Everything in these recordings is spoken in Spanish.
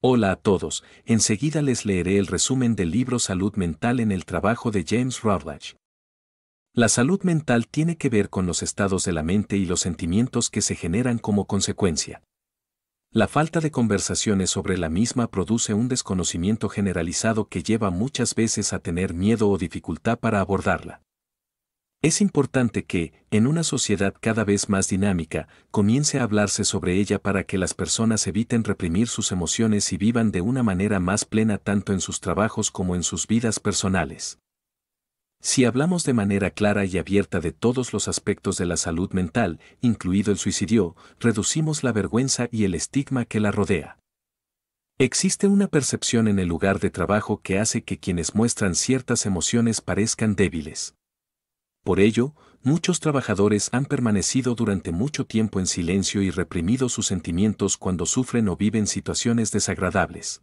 Hola a todos, enseguida les leeré el resumen del libro Salud Mental en el trabajo de James Rutledge. La salud mental tiene que ver con los estados de la mente y los sentimientos que se generan como consecuencia. La falta de conversaciones sobre la misma produce un desconocimiento generalizado que lleva muchas veces a tener miedo o dificultad para abordarla. Es importante que, en una sociedad cada vez más dinámica, comience a hablarse sobre ella para que las personas eviten reprimir sus emociones y vivan de una manera más plena tanto en sus trabajos como en sus vidas personales. Si hablamos de manera clara y abierta de todos los aspectos de la salud mental, incluido el suicidio, reducimos la vergüenza y el estigma que la rodea. Existe una percepción en el lugar de trabajo que hace que quienes muestran ciertas emociones parezcan débiles. Por ello, muchos trabajadores han permanecido durante mucho tiempo en silencio y reprimido sus sentimientos cuando sufren o viven situaciones desagradables.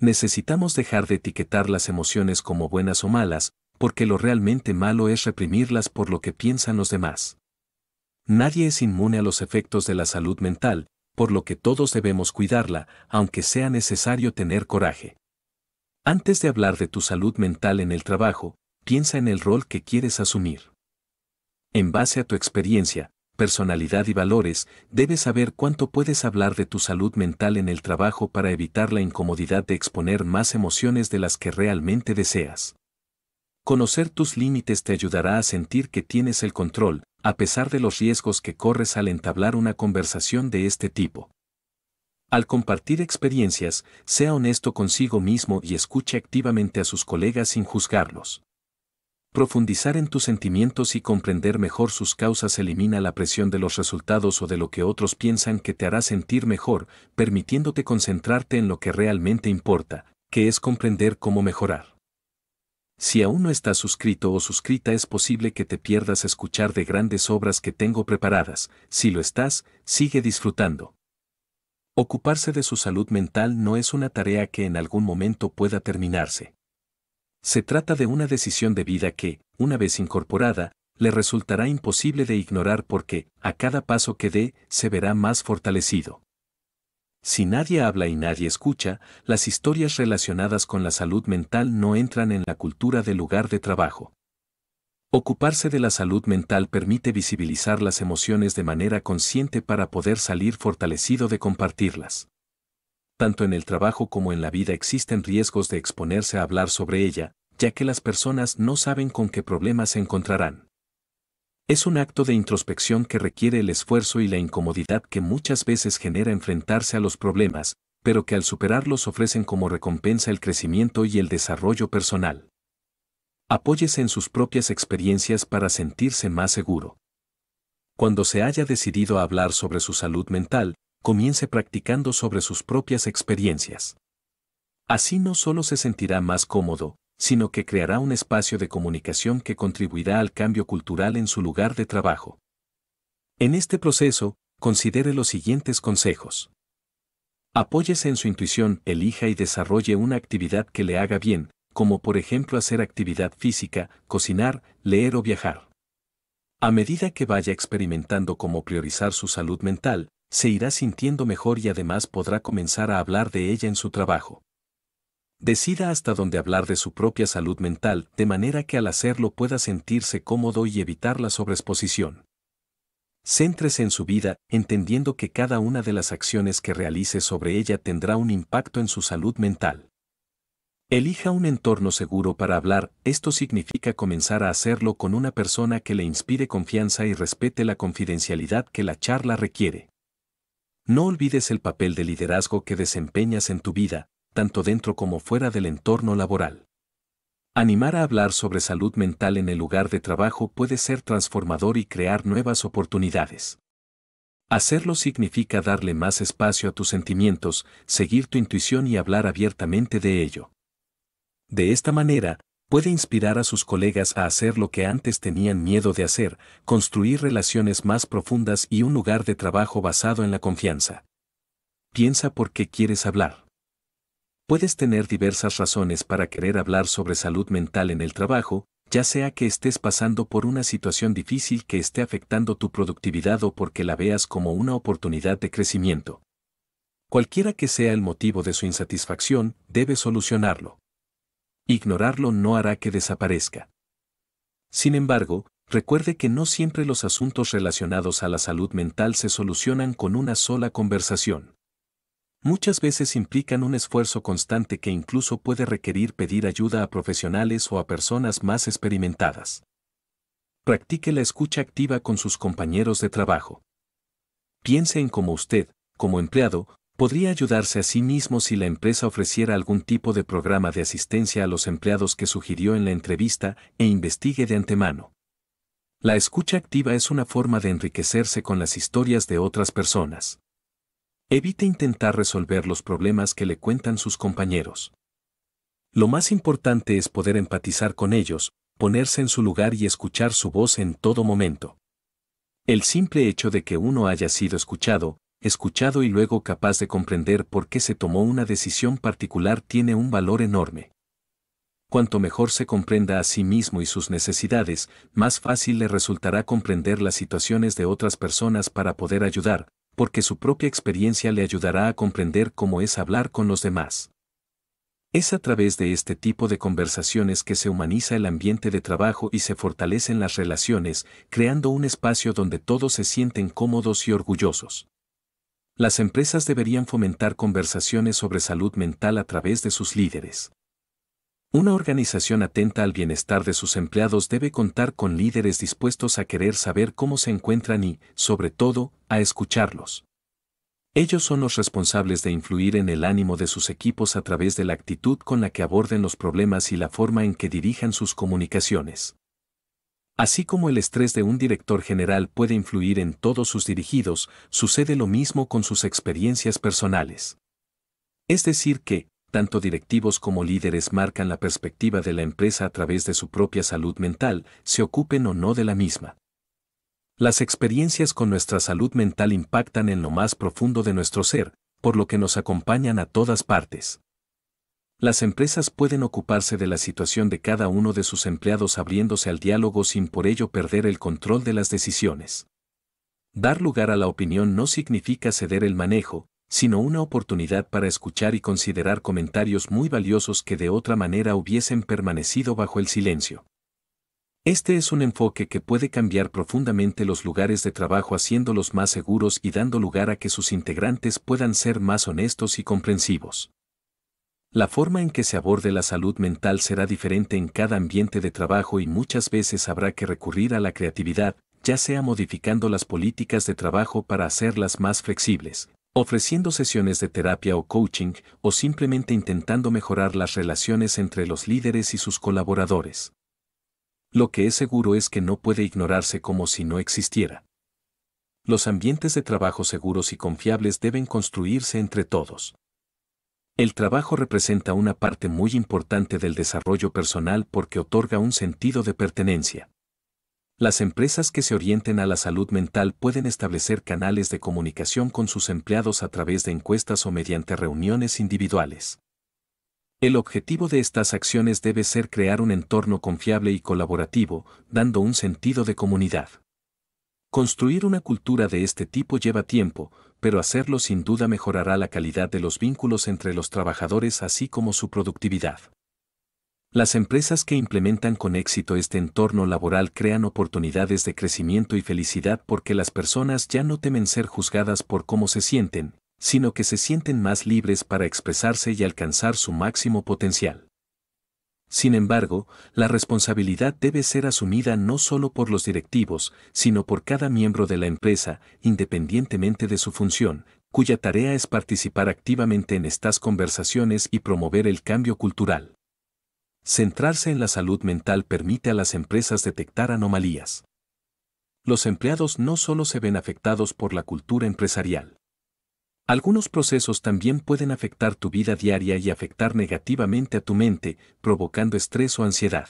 Necesitamos dejar de etiquetar las emociones como buenas o malas, porque lo realmente malo es reprimirlas por lo que piensan los demás. Nadie es inmune a los efectos de la salud mental, por lo que todos debemos cuidarla, aunque sea necesario tener coraje. Antes de hablar de tu salud mental en el trabajo, piensa en el rol que quieres asumir. En base a tu experiencia, personalidad y valores, debes saber cuánto puedes hablar de tu salud mental en el trabajo para evitar la incomodidad de exponer más emociones de las que realmente deseas. Conocer tus límites te ayudará a sentir que tienes el control, a pesar de los riesgos que corres al entablar una conversación de este tipo. Al compartir experiencias, sea honesto consigo mismo y escuche activamente a sus colegas sin juzgarlos. Profundizar en tus sentimientos y comprender mejor sus causas elimina la presión de los resultados o de lo que otros piensan que te hará sentir mejor, permitiéndote concentrarte en lo que realmente importa, que es comprender cómo mejorar. Si aún no estás suscrito o suscrita es posible que te pierdas escuchar de grandes obras que tengo preparadas, si lo estás, sigue disfrutando. Ocuparse de su salud mental no es una tarea que en algún momento pueda terminarse. Se trata de una decisión de vida que, una vez incorporada, le resultará imposible de ignorar porque, a cada paso que dé, se verá más fortalecido. Si nadie habla y nadie escucha, las historias relacionadas con la salud mental no entran en la cultura del lugar de trabajo. Ocuparse de la salud mental permite visibilizar las emociones de manera consciente para poder salir fortalecido de compartirlas tanto en el trabajo como en la vida existen riesgos de exponerse a hablar sobre ella, ya que las personas no saben con qué problemas se encontrarán. Es un acto de introspección que requiere el esfuerzo y la incomodidad que muchas veces genera enfrentarse a los problemas, pero que al superarlos ofrecen como recompensa el crecimiento y el desarrollo personal. Apóyese en sus propias experiencias para sentirse más seguro. Cuando se haya decidido a hablar sobre su salud mental, comience practicando sobre sus propias experiencias. Así no solo se sentirá más cómodo, sino que creará un espacio de comunicación que contribuirá al cambio cultural en su lugar de trabajo. En este proceso, considere los siguientes consejos. Apóyese en su intuición, elija y desarrolle una actividad que le haga bien, como por ejemplo hacer actividad física, cocinar, leer o viajar. A medida que vaya experimentando cómo priorizar su salud mental, se irá sintiendo mejor y además podrá comenzar a hablar de ella en su trabajo. Decida hasta dónde hablar de su propia salud mental, de manera que al hacerlo pueda sentirse cómodo y evitar la sobreexposición. Céntrese en su vida, entendiendo que cada una de las acciones que realice sobre ella tendrá un impacto en su salud mental. Elija un entorno seguro para hablar, esto significa comenzar a hacerlo con una persona que le inspire confianza y respete la confidencialidad que la charla requiere. No olvides el papel de liderazgo que desempeñas en tu vida, tanto dentro como fuera del entorno laboral. Animar a hablar sobre salud mental en el lugar de trabajo puede ser transformador y crear nuevas oportunidades. Hacerlo significa darle más espacio a tus sentimientos, seguir tu intuición y hablar abiertamente de ello. De esta manera, puede inspirar a sus colegas a hacer lo que antes tenían miedo de hacer, construir relaciones más profundas y un lugar de trabajo basado en la confianza. Piensa por qué quieres hablar. Puedes tener diversas razones para querer hablar sobre salud mental en el trabajo, ya sea que estés pasando por una situación difícil que esté afectando tu productividad o porque la veas como una oportunidad de crecimiento. Cualquiera que sea el motivo de su insatisfacción, debe solucionarlo. Ignorarlo no hará que desaparezca. Sin embargo, recuerde que no siempre los asuntos relacionados a la salud mental se solucionan con una sola conversación. Muchas veces implican un esfuerzo constante que incluso puede requerir pedir ayuda a profesionales o a personas más experimentadas. Practique la escucha activa con sus compañeros de trabajo. Piense en cómo usted, como empleado, Podría ayudarse a sí mismo si la empresa ofreciera algún tipo de programa de asistencia a los empleados que sugirió en la entrevista e investigue de antemano. La escucha activa es una forma de enriquecerse con las historias de otras personas. Evite intentar resolver los problemas que le cuentan sus compañeros. Lo más importante es poder empatizar con ellos, ponerse en su lugar y escuchar su voz en todo momento. El simple hecho de que uno haya sido escuchado escuchado y luego capaz de comprender por qué se tomó una decisión particular tiene un valor enorme. Cuanto mejor se comprenda a sí mismo y sus necesidades, más fácil le resultará comprender las situaciones de otras personas para poder ayudar, porque su propia experiencia le ayudará a comprender cómo es hablar con los demás. Es a través de este tipo de conversaciones que se humaniza el ambiente de trabajo y se fortalecen las relaciones, creando un espacio donde todos se sienten cómodos y orgullosos. Las empresas deberían fomentar conversaciones sobre salud mental a través de sus líderes. Una organización atenta al bienestar de sus empleados debe contar con líderes dispuestos a querer saber cómo se encuentran y, sobre todo, a escucharlos. Ellos son los responsables de influir en el ánimo de sus equipos a través de la actitud con la que aborden los problemas y la forma en que dirijan sus comunicaciones. Así como el estrés de un director general puede influir en todos sus dirigidos, sucede lo mismo con sus experiencias personales. Es decir que, tanto directivos como líderes marcan la perspectiva de la empresa a través de su propia salud mental, se ocupen o no de la misma. Las experiencias con nuestra salud mental impactan en lo más profundo de nuestro ser, por lo que nos acompañan a todas partes. Las empresas pueden ocuparse de la situación de cada uno de sus empleados abriéndose al diálogo sin por ello perder el control de las decisiones. Dar lugar a la opinión no significa ceder el manejo, sino una oportunidad para escuchar y considerar comentarios muy valiosos que de otra manera hubiesen permanecido bajo el silencio. Este es un enfoque que puede cambiar profundamente los lugares de trabajo haciéndolos más seguros y dando lugar a que sus integrantes puedan ser más honestos y comprensivos. La forma en que se aborde la salud mental será diferente en cada ambiente de trabajo y muchas veces habrá que recurrir a la creatividad, ya sea modificando las políticas de trabajo para hacerlas más flexibles, ofreciendo sesiones de terapia o coaching, o simplemente intentando mejorar las relaciones entre los líderes y sus colaboradores. Lo que es seguro es que no puede ignorarse como si no existiera. Los ambientes de trabajo seguros y confiables deben construirse entre todos. El trabajo representa una parte muy importante del desarrollo personal porque otorga un sentido de pertenencia. Las empresas que se orienten a la salud mental pueden establecer canales de comunicación con sus empleados a través de encuestas o mediante reuniones individuales. El objetivo de estas acciones debe ser crear un entorno confiable y colaborativo, dando un sentido de comunidad. Construir una cultura de este tipo lleva tiempo, pero hacerlo sin duda mejorará la calidad de los vínculos entre los trabajadores así como su productividad. Las empresas que implementan con éxito este entorno laboral crean oportunidades de crecimiento y felicidad porque las personas ya no temen ser juzgadas por cómo se sienten, sino que se sienten más libres para expresarse y alcanzar su máximo potencial. Sin embargo, la responsabilidad debe ser asumida no solo por los directivos, sino por cada miembro de la empresa, independientemente de su función, cuya tarea es participar activamente en estas conversaciones y promover el cambio cultural. Centrarse en la salud mental permite a las empresas detectar anomalías. Los empleados no solo se ven afectados por la cultura empresarial. Algunos procesos también pueden afectar tu vida diaria y afectar negativamente a tu mente, provocando estrés o ansiedad.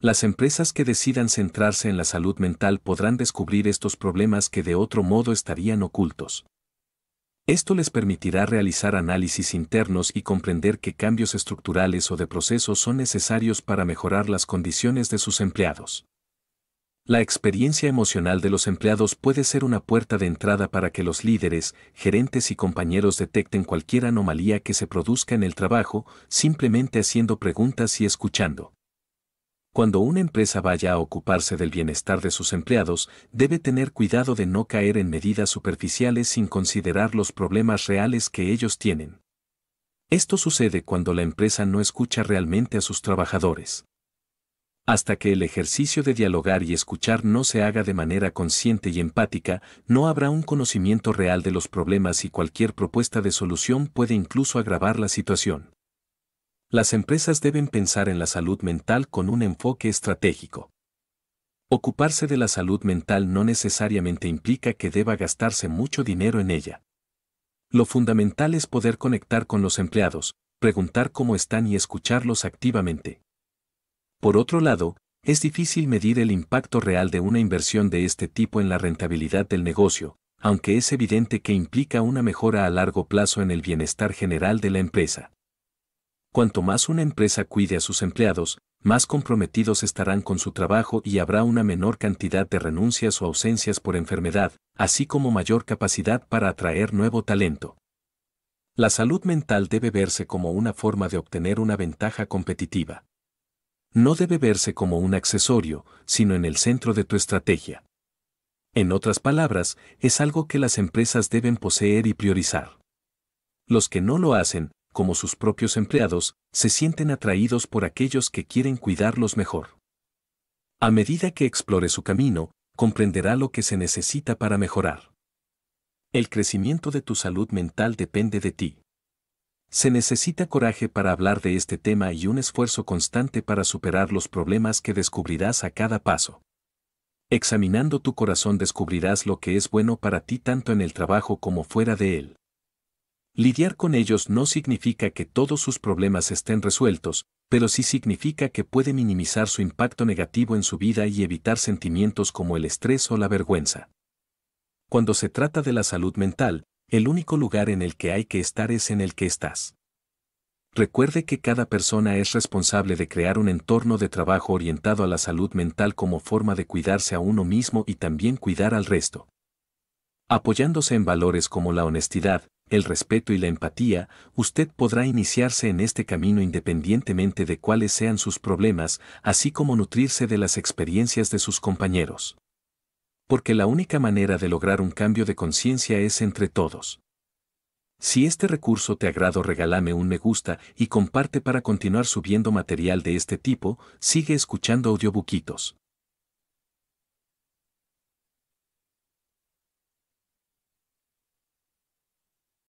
Las empresas que decidan centrarse en la salud mental podrán descubrir estos problemas que de otro modo estarían ocultos. Esto les permitirá realizar análisis internos y comprender qué cambios estructurales o de procesos son necesarios para mejorar las condiciones de sus empleados. La experiencia emocional de los empleados puede ser una puerta de entrada para que los líderes, gerentes y compañeros detecten cualquier anomalía que se produzca en el trabajo, simplemente haciendo preguntas y escuchando. Cuando una empresa vaya a ocuparse del bienestar de sus empleados, debe tener cuidado de no caer en medidas superficiales sin considerar los problemas reales que ellos tienen. Esto sucede cuando la empresa no escucha realmente a sus trabajadores. Hasta que el ejercicio de dialogar y escuchar no se haga de manera consciente y empática, no habrá un conocimiento real de los problemas y cualquier propuesta de solución puede incluso agravar la situación. Las empresas deben pensar en la salud mental con un enfoque estratégico. Ocuparse de la salud mental no necesariamente implica que deba gastarse mucho dinero en ella. Lo fundamental es poder conectar con los empleados, preguntar cómo están y escucharlos activamente. Por otro lado, es difícil medir el impacto real de una inversión de este tipo en la rentabilidad del negocio, aunque es evidente que implica una mejora a largo plazo en el bienestar general de la empresa. Cuanto más una empresa cuide a sus empleados, más comprometidos estarán con su trabajo y habrá una menor cantidad de renuncias o ausencias por enfermedad, así como mayor capacidad para atraer nuevo talento. La salud mental debe verse como una forma de obtener una ventaja competitiva no debe verse como un accesorio, sino en el centro de tu estrategia. En otras palabras, es algo que las empresas deben poseer y priorizar. Los que no lo hacen, como sus propios empleados, se sienten atraídos por aquellos que quieren cuidarlos mejor. A medida que explore su camino, comprenderá lo que se necesita para mejorar. El crecimiento de tu salud mental depende de ti. Se necesita coraje para hablar de este tema y un esfuerzo constante para superar los problemas que descubrirás a cada paso. Examinando tu corazón descubrirás lo que es bueno para ti tanto en el trabajo como fuera de él. Lidiar con ellos no significa que todos sus problemas estén resueltos, pero sí significa que puede minimizar su impacto negativo en su vida y evitar sentimientos como el estrés o la vergüenza. Cuando se trata de la salud mental, el único lugar en el que hay que estar es en el que estás. Recuerde que cada persona es responsable de crear un entorno de trabajo orientado a la salud mental como forma de cuidarse a uno mismo y también cuidar al resto. Apoyándose en valores como la honestidad, el respeto y la empatía, usted podrá iniciarse en este camino independientemente de cuáles sean sus problemas, así como nutrirse de las experiencias de sus compañeros porque la única manera de lograr un cambio de conciencia es entre todos. Si este recurso te agrado regálame un me gusta y comparte para continuar subiendo material de este tipo, sigue escuchando audiobuquitos.